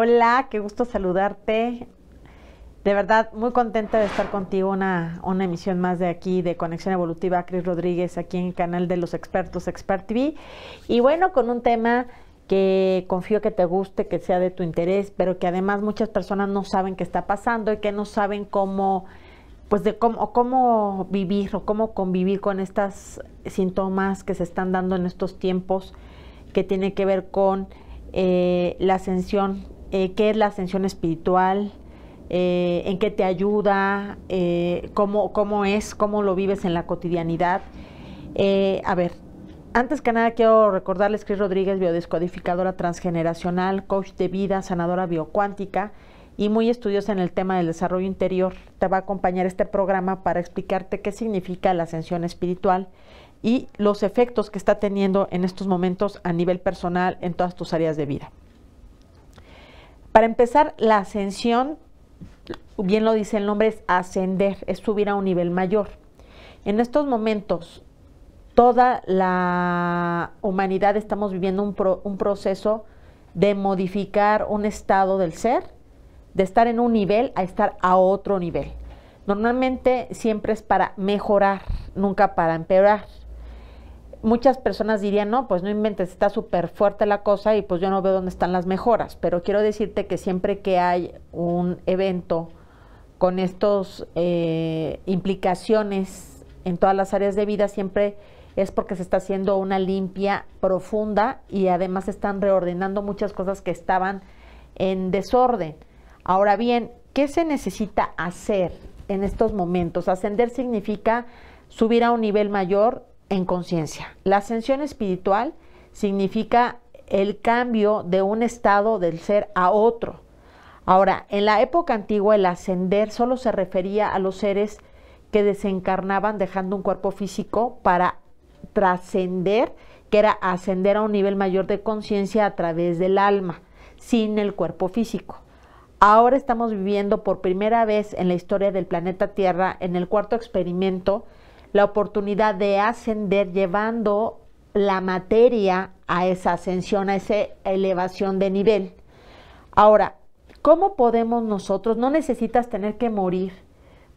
Hola, qué gusto saludarte. De verdad, muy contenta de estar contigo. Una, una emisión más de aquí de Conexión Evolutiva, Cris Rodríguez, aquí en el canal de los expertos, Expert TV. Y bueno, con un tema que confío que te guste, que sea de tu interés, pero que además muchas personas no saben qué está pasando y que no saben cómo pues de cómo, cómo vivir o cómo convivir con estos síntomas que se están dando en estos tiempos, que tiene que ver con eh, la ascensión eh, qué es la ascensión espiritual, eh, en qué te ayuda, eh, cómo, es, cómo lo vives en la cotidianidad. a ver, antes que nada quiero recordarles que Rodríguez, biodescodificadora transgeneracional, coach de vida, sanadora biocuántica y muy estudiosa en el tema del desarrollo interior, te va a acompañar este programa para explicarte qué significa la ascensión espiritual y los efectos que está teniendo en estos momentos a nivel personal en todas tus áreas de vida. Para empezar, la ascensión, bien lo dice el nombre, es ascender, es subir a un nivel mayor. En estos momentos, toda la humanidad estamos viviendo un, un proceso de modificar un estado del ser, de estar en un nivel a estar a otro nivel. Normalmente siempre es para mejorar, nunca para empeorar muchas personas dirían, no, pues no inventes, está súper fuerte la cosa y pues yo no veo dónde están las mejoras, pero quiero decirte que siempre que hay un evento con estas eh, implicaciones en todas las áreas de vida, siempre es porque se está haciendo una limpia profunda y además se están reordenando muchas cosas que estaban en desorden. Ahora bien, ¿qué se necesita hacer en estos momentos? Ascender significa subir a un nivel mayor, en conciencia. La ascensión espiritual significa el cambio de un estado del ser a otro. Ahora, en la época antigua el ascender solo se refería a los seres que desencarnaban dejando un cuerpo físico para trascender, que era ascender a un nivel mayor de conciencia a través del alma, sin el cuerpo físico. Ahora estamos viviendo por primera vez en la historia del planeta Tierra en el cuarto experimento la oportunidad de ascender llevando la materia a esa ascensión, a esa elevación de nivel. Ahora, ¿cómo podemos nosotros? No necesitas tener que morir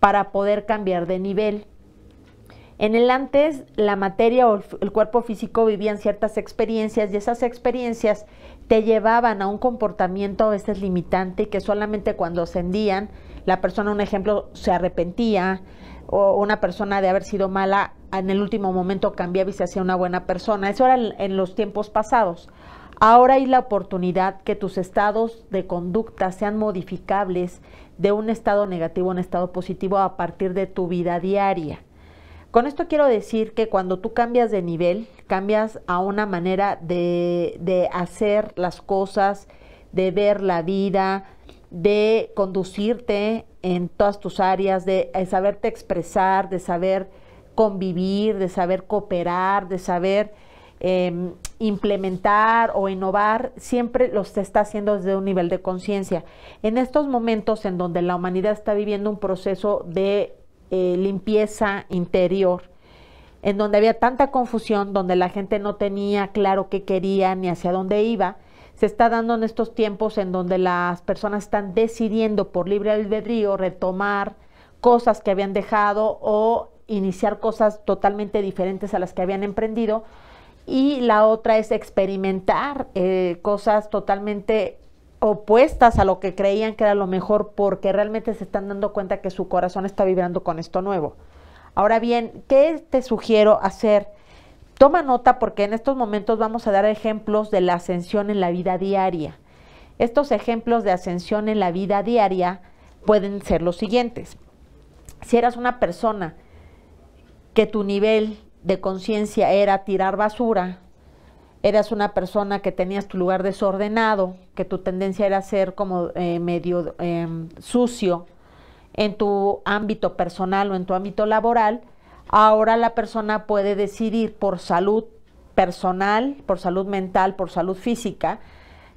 para poder cambiar de nivel. En el antes, la materia o el cuerpo físico vivían ciertas experiencias y esas experiencias te llevaban a un comportamiento a veces limitante que solamente cuando ascendían, la persona, un ejemplo, se arrepentía, o una persona de haber sido mala en el último momento cambiaba y se hacía una buena persona. Eso era en, los tiempos pasados. Ahora hay la oportunidad que tus estados de conducta sean modificables de un estado negativo a un estado positivo a partir de tu vida diaria. Con esto quiero decir que cuando tú cambias de nivel, cambias a una manera de, de hacer las cosas, de ver la vida, de conducirte en todas tus áreas, de eh, saberte expresar, de saber convivir, de saber cooperar, de saber em, implementar o innovar, siempre los está haciendo desde un nivel de conciencia. En estos momentos en donde la humanidad está viviendo un proceso de eh, limpieza interior, en donde había tanta confusión, donde la gente no tenía claro qué quería ni hacia dónde iba, se está dando en estos tiempos en donde las personas están decidiendo por libre albedrío retomar cosas que habían dejado o iniciar cosas totalmente diferentes a las que habían emprendido. Y la otra es experimentar eh, cosas totalmente opuestas a lo que creían que era lo mejor porque realmente se están dando cuenta que su corazón está vibrando con esto nuevo. Ahora bien, ¿qué te sugiero hacer Toma nota porque en estos momentos vamos a dar ejemplos de la ascensión en la vida diaria. Estos ejemplos de ascensión en la vida diaria pueden ser los siguientes. Si eras una persona que tu nivel de conciencia era tirar basura, eras una persona que tenías tu lugar desordenado, que tu tendencia era ser como eh, medio em, sucio en tu ámbito personal o en tu ámbito laboral, Ahora la persona puede decidir por salud personal, por salud mental, por salud física,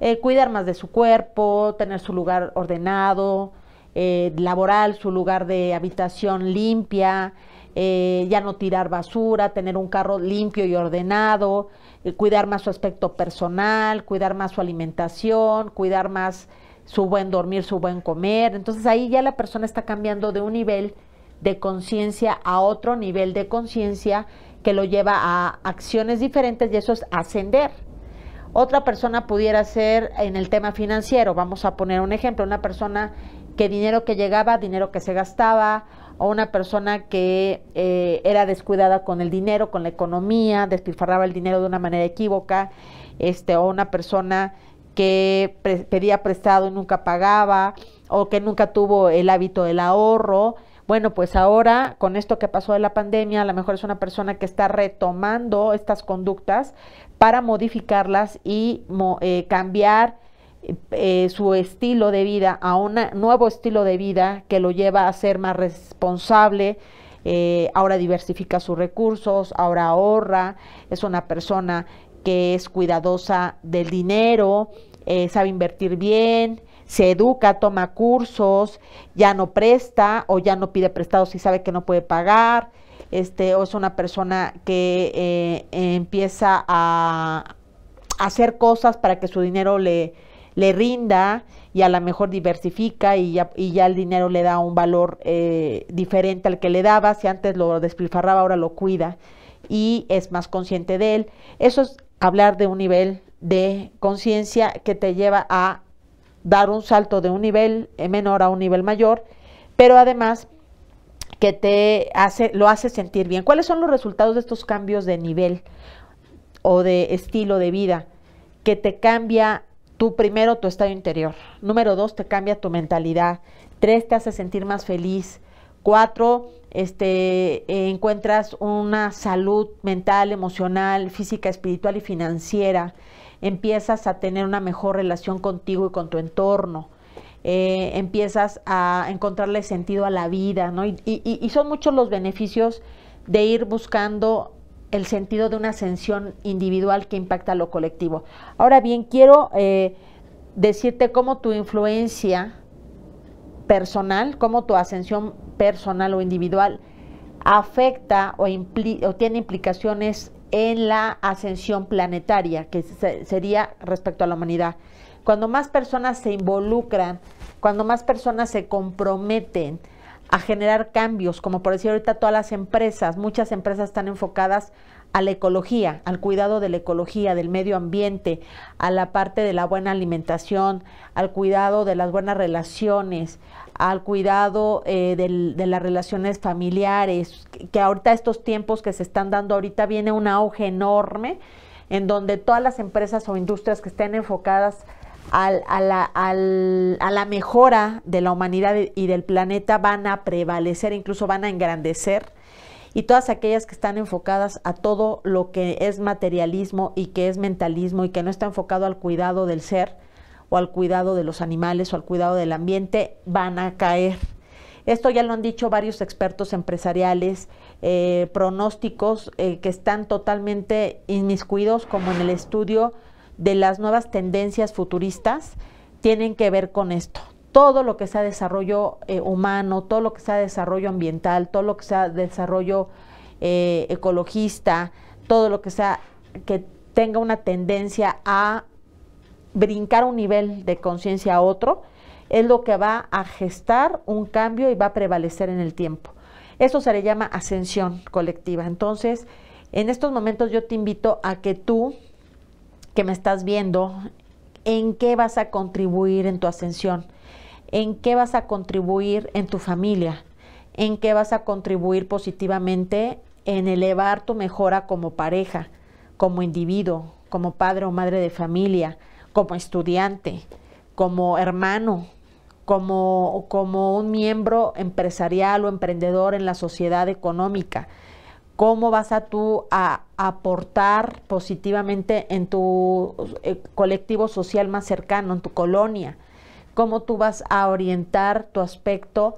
eh, cuidar más de su cuerpo, tener su lugar ordenado, eh, laboral, su lugar de habitación limpia, eh, ya no tirar basura, tener un carro limpio y ordenado, cuidar más su aspecto personal, cuidar más su alimentación, cuidar más su buen dormir, su buen comer. Entonces ahí ya la persona está cambiando de un nivel de conciencia a otro nivel de conciencia que lo lleva a acciones diferentes y eso es ascender. Otra persona pudiera ser en el tema financiero, vamos a poner un ejemplo, una persona que dinero que llegaba, dinero que se gastaba, o una persona que eh, era descuidada con el dinero, con la economía, despilfarraba el dinero de una manera equívoca, este, o una persona que pedía prestado y nunca pagaba, o que nunca tuvo el hábito del ahorro, bueno, pues ahora con esto que pasó de la pandemia, a lo mejor es una persona que está retomando estas conductas para modificarlas y eh, cambiar eh, eh, su estilo de vida a un nuevo estilo de vida que lo lleva a ser más responsable, ahora diversifica sus recursos, ahora ahorra, es una persona que es cuidadosa del dinero, sabe invertir bien, se educa, toma cursos, ya no presta o ya no pide prestado si sabe que no puede pagar, este, o es una persona que eh, empieza a hacer cosas para que su dinero le, le rinda y a lo mejor diversifica y ya, y ya el dinero le da un valor eh, diferente al que le daba, si antes lo despilfarraba, ahora lo cuida y es más consciente de él. Eso es hablar de un nivel de conciencia que te lleva a dar un salto de un nivel eh, menor a un nivel mayor, pero además que te hace, lo hace sentir bien. ¿Cuáles son los resultados de estos cambios de nivel o de estilo de vida? Que te cambia tu primero tu estado interior. Número dos, te cambia tu mentalidad. Tres, te hace sentir más feliz. Cuatro, este, eh, encuentras una salud mental, emocional, física, espiritual y financiera empiezas a tener una mejor relación contigo y con tu entorno. Eh, empiezas a encontrarle sentido a la vida, ¿no? Y, son muchos los beneficios de ir buscando el sentido de una ascensión individual que impacta a lo colectivo. Ahora bien, quiero eh, decirte cómo tu influencia personal, cómo tu ascensión personal o individual afecta o tiene implicaciones en la ascensión planetaria, que sería respecto a la humanidad. Cuando más personas se involucran, cuando más personas se comprometen a generar cambios, como por decir ahorita todas las empresas, muchas empresas están enfocadas a la ecología, al cuidado de la ecología, del medio ambiente, a la parte de la buena alimentación, al cuidado de las buenas relaciones, al cuidado eh, de las relaciones familiares, que ahorita estos tiempos que se están dando, ahorita viene un auge enorme en donde todas las empresas o industrias que estén enfocadas a la mejora de la humanidad y del planeta van a prevalecer, incluso van a engrandecer y todas aquellas que están enfocadas a todo lo que es materialismo y que es mentalismo y que no está enfocado al cuidado del ser, o al cuidado de los animales o al cuidado del ambiente van a caer. Esto ya lo han dicho varios expertos empresariales, eh, pronósticos eh, que están totalmente inmiscuidos como en el estudio de las nuevas tendencias futuristas, tienen que ver con esto. Todo lo que sea desarrollo eh, humano, todo lo que sea desarrollo ambiental, todo lo que sea desarrollo ecologista, todo lo que sea que tenga una tendencia a brincar un nivel de conciencia a otro, es lo que va a gestar un cambio y va a prevalecer en el tiempo. Eso se le llama ascensión colectiva. Entonces, en estos momentos yo te invito a que tú, que me estás viendo, en qué vas a contribuir en tu ascensión, en qué vas a contribuir en tu familia, en qué vas a contribuir positivamente en elevar tu mejora como pareja, como individuo, como padre o madre de familia, como estudiante, como hermano, como, como un miembro empresarial o emprendedor en la sociedad económica. ¿Cómo vas a tú a aportar positivamente en tu eh, colectivo social más cercano, en tu colonia? ¿Cómo tú vas a orientar tu aspecto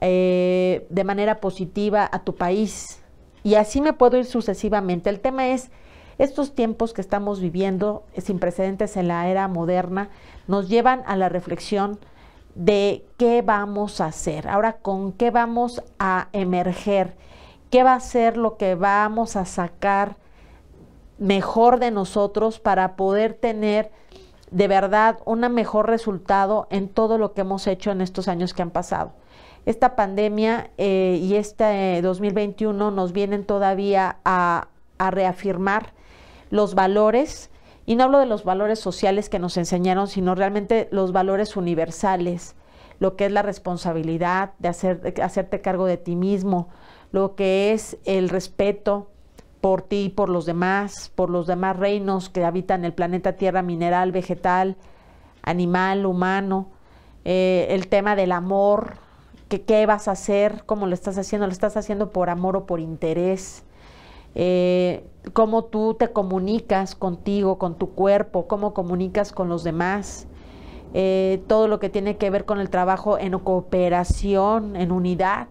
eh, de manera positiva a tu país? Y así me puedo ir sucesivamente. El tema es estos tiempos que estamos viviendo, eh, sin precedentes en la era moderna, nos llevan a la reflexión de qué vamos a hacer, ahora con qué vamos a emerger, qué va a ser lo que vamos a sacar mejor de nosotros para poder tener de verdad un mejor resultado en todo lo que hemos hecho en estos años que han pasado. Esta pandemia eh, y este 2021 eh, nos vienen todavía a reafirmar los valores, y no hablo de los valores sociales que nos enseñaron, sino realmente los valores universales, lo que es la responsabilidad de, hacer, hacerte cargo de ti mismo, lo que es el respeto por ti y por los demás, por los demás reinos que habitan el planeta Tierra, mineral, vegetal, animal, humano, eh, el tema del amor, que qué vas a hacer, cómo lo estás haciendo, lo estás haciendo por amor o por interés, eh, cómo tú te comunicas contigo, con tu cuerpo, cómo comunicas con los demás, eh, todo lo que tiene que ver con el trabajo en cooperación, en unidad,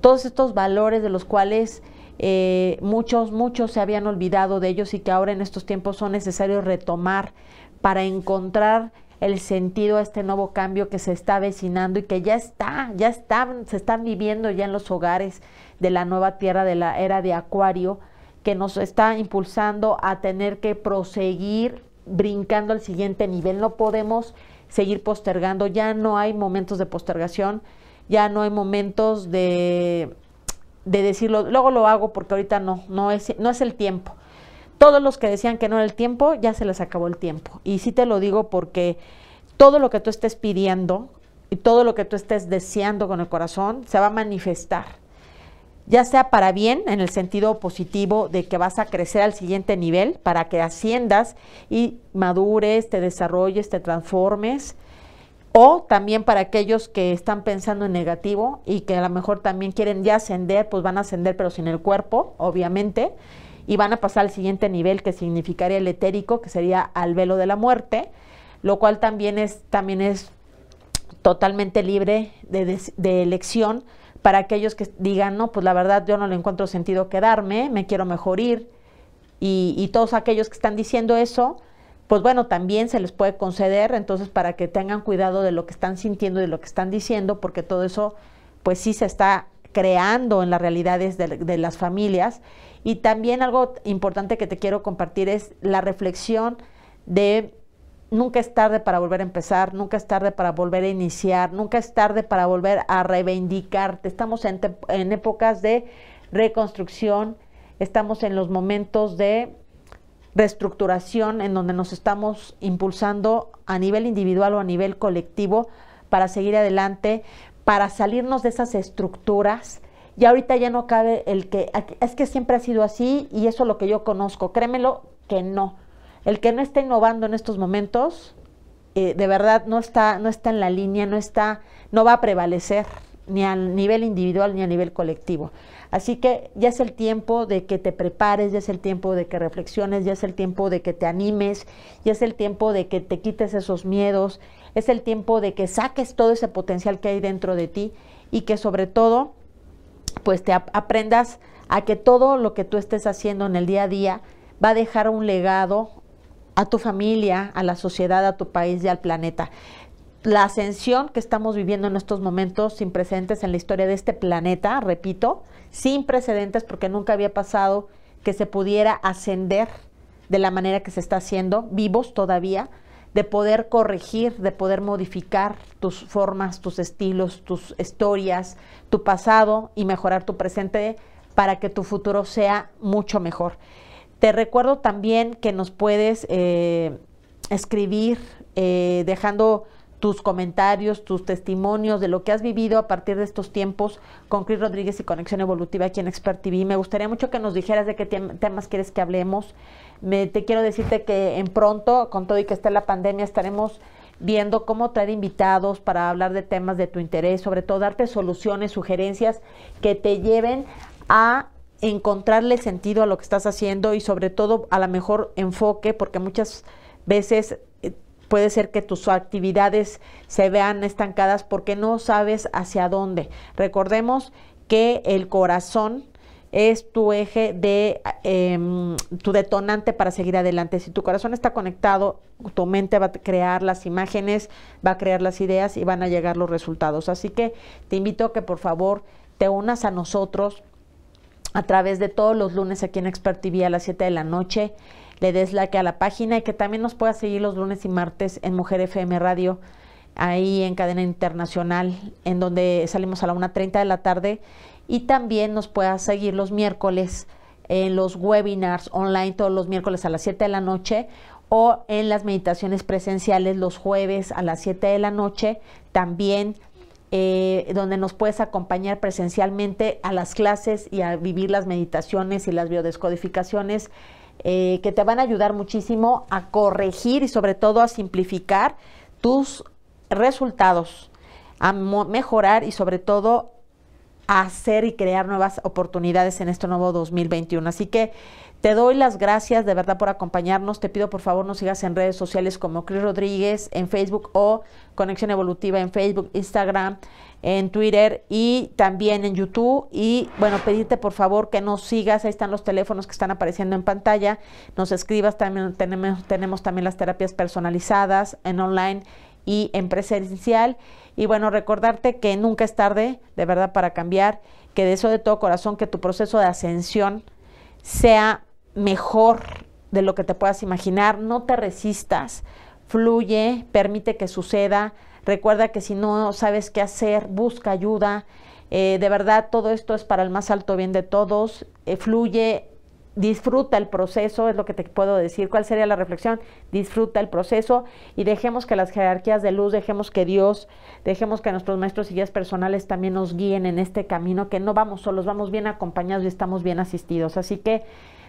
todos estos valores de los cuales eh, muchos, muchos se habían olvidado de ellos y que ahora en estos tiempos son necesarios retomar para encontrar el sentido a este nuevo cambio que se está avecinando y que ya está, ya están se están viviendo ya en los hogares de la nueva tierra de la era de Acuario, que nos está impulsando a tener que proseguir brincando al siguiente nivel. No podemos seguir postergando, ya no hay momentos de postergación, ya no hay momentos de, decirlo, luego lo hago porque ahorita no, no es, no es el tiempo. Todos los que decían que no era el tiempo, ya se les acabó el tiempo. Y sí te lo digo porque todo lo que tú estés pidiendo y todo lo que tú estés deseando con el corazón se va a manifestar ya sea para bien, en el sentido positivo de que vas a crecer al siguiente nivel, para que asciendas y madures, te desarrolles, te transformes, o también para aquellos que están pensando en negativo y que a lo mejor también quieren ya ascender, pues van a ascender pero sin el cuerpo, obviamente, y van a pasar al siguiente nivel que significaría el etérico, que sería al velo de la muerte, lo cual también es, también es totalmente libre de, de, de elección para aquellos que digan, no, pues la verdad yo no le encuentro sentido quedarme, me quiero mejor ir, y, todos aquellos que están diciendo eso, pues bueno, también se les puede conceder, entonces para que tengan cuidado de lo que están sintiendo y de lo que están diciendo, porque todo eso pues sí se está creando en las realidades de, las familias. Y también algo importante que te quiero compartir es la reflexión de nunca es tarde para volver a empezar, nunca es tarde para volver a iniciar, nunca es tarde para volver a reivindicarte. Estamos en, épocas de reconstrucción, estamos en los momentos de reestructuración en donde nos estamos impulsando a nivel individual o a nivel colectivo para seguir adelante, para salirnos de esas estructuras. Y ahorita ya no cabe el que, es que siempre ha sido así y eso es lo que yo conozco, créemelo que no. El que no está innovando en estos momentos, eh, de verdad no está, no está en la línea, no está, no va a prevalecer ni a nivel individual ni a nivel colectivo. Así que ya es el tiempo de que te prepares, ya es el tiempo de que reflexiones, ya es el tiempo de que te animes, ya es el tiempo de que te quites esos miedos, es el tiempo de que saques todo ese potencial que hay dentro de ti y que sobre todo pues te aprendas a que todo lo que tú estés haciendo en el día a día va a dejar un legado a tu familia, a la sociedad, a tu país y al planeta. La ascensión que estamos viviendo en estos momentos sin precedentes en la historia de este planeta, repito, sin precedentes porque nunca había pasado que se pudiera ascender de la manera que se está haciendo, vivos todavía, de poder corregir, de poder modificar tus formas, tus estilos, tus historias, tu pasado y mejorar tu presente para que tu futuro sea mucho mejor. Te recuerdo también que nos puedes eh, escribir eh, dejando tus comentarios, tus testimonios de lo que has vivido a partir de estos tiempos con Cris Rodríguez y Conexión Evolutiva aquí en Expert TV. Me gustaría mucho que nos dijeras de qué temas quieres que hablemos. te quiero decirte que en pronto, con todo y que esté la pandemia, estaremos viendo cómo traer invitados para hablar de temas de tu interés, sobre todo darte soluciones, sugerencias que te lleven a encontrarle sentido a lo que estás haciendo y sobre todo a la mejor enfoque, porque muchas veces eh, puede ser que tus actividades se vean estancadas porque no sabes hacia dónde. Recordemos que el corazón es tu eje de em, tu detonante para seguir adelante. Si tu corazón está conectado, tu mente va a crear las imágenes, va a crear las ideas y van a llegar los resultados. Así que te invito a que por favor te unas a nosotros a través de todos los lunes aquí en Expert TV a las 7 de la noche. Le des like a la página y que también nos puedas seguir los lunes y martes en Mujer FM Radio, ahí en cadena internacional, en donde salimos a la 1.30 de la tarde. Y también nos puedas seguir los miércoles en los webinars online todos los miércoles a las 7 de la noche o en las meditaciones presenciales los jueves a las 7 de la noche. También eh, donde nos puedes acompañar presencialmente a las clases y a vivir las meditaciones y las biodescodificaciones eh, que te van a ayudar muchísimo a corregir y sobre todo a simplificar tus resultados, a mejorar y sobre todo hacer y crear nuevas oportunidades en este nuevo 2021. Así que te doy las gracias de verdad por acompañarnos. Te pido por favor nos sigas en redes sociales como Cris Rodríguez en Facebook o Conexión Evolutiva en Facebook, Instagram, en Twitter y también en YouTube. Y bueno, pedirte por favor que nos sigas. Ahí están los teléfonos que están apareciendo en pantalla. Nos escribas también. Tenemos, tenemos también las terapias personalizadas en online y en presencial. Y bueno, recordarte que nunca es tarde, de verdad, para cambiar, que deseo de todo corazón que tu proceso de ascensión sea mejor de lo que te puedas imaginar. No te resistas, fluye, permite que suceda. Recuerda que si no sabes qué hacer, busca ayuda. Eh, de verdad, todo esto es para el más alto bien de todos. Eh, fluye, disfruta el proceso, es lo que te puedo decir. ¿Cuál sería la reflexión? Disfruta el proceso y dejemos que las jerarquías de luz, dejemos que Dios, dejemos que nuestros maestros y guías personales también nos guíen en este camino, que no vamos solos, vamos bien acompañados y estamos bien asistidos. Así que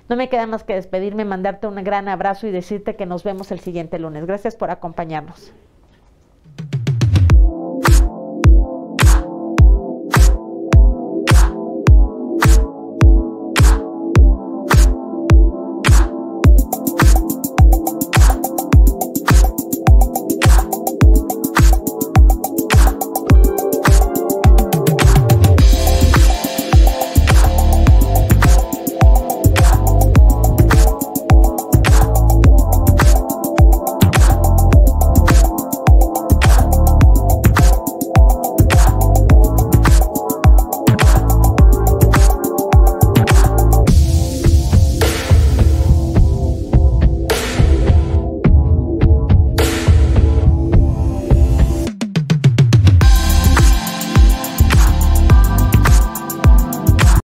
no me queda más que despedirme, mandarte un gran abrazo y decirte que nos vemos el siguiente lunes. Gracias por acompañarnos.